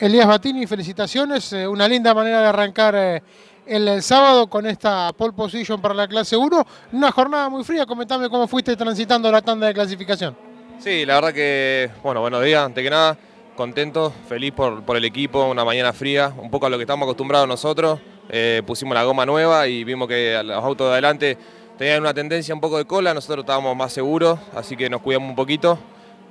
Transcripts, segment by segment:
Elías Batini, felicitaciones. Eh, una linda manera de arrancar eh, el, sábado con esta pole position para la clase 1. Una jornada muy fría. Comentame cómo fuiste transitando la tanda de clasificación. Sí, la verdad que, bueno, buenos días, antes que nada. Contento, feliz por, el equipo, una mañana fría, un poco a lo que estamos acostumbrados nosotros. Eh, pusimos la goma nueva y vimos que los autos de adelante tenían una tendencia un poco de cola, nosotros estábamos más seguros, así que nos cuidamos un poquito.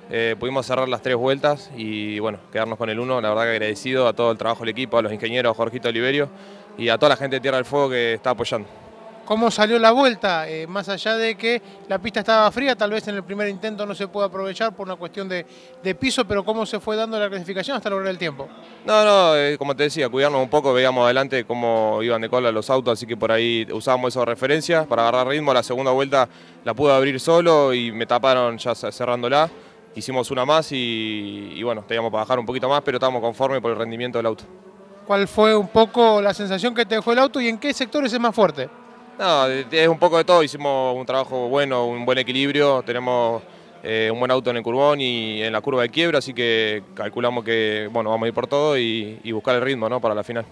Eh, pudimos cerrar las tres vueltas y bueno, quedarnos con el uno. La verdad que agradecido a todo el trabajo del equipo, a los ingenieros, a Jorgito Oliverio y a toda la gente de Tierra del Fuego que está apoyando. ¿Cómo salió la vuelta? Eh, más allá de que la pista estaba fría, tal vez en el primer intento no se pudo aprovechar por una cuestión de, piso, pero ¿cómo se fue dando la clasificación hasta lograr el tiempo? No, no, eh, como te decía, cuidarnos un poco, veíamos adelante cómo iban de cola los autos, así que por ahí usábamos esas referencias para agarrar ritmo. La segunda vuelta la pude abrir solo y me taparon ya cerrándola hicimos una más y, bueno, teníamos para bajar un poquito más, pero estábamos conformes por el rendimiento del auto. ¿Cuál fue un poco la sensación que te dejó el auto y en qué sectores es más fuerte? No, es un poco de todo, hicimos un trabajo bueno, un buen equilibrio, tenemos eh, un buen auto en el curbón y en la curva de quiebra, así que calculamos que bueno, vamos a ir por todo y, buscar el ritmo para la final.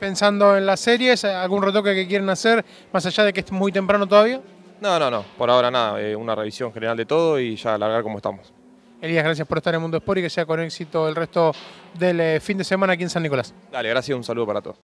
Pensando en las series, ¿algún retoque que quieren hacer, más allá de que es muy temprano todavía? No, no, no, por ahora nada, eh, una revisión general de todo y ya largar como estamos. Elías, gracias por estar en Mundo Sport y que sea con éxito el resto del eh, fin de semana aquí en San Nicolás. Dale, gracias, y un saludo para todos.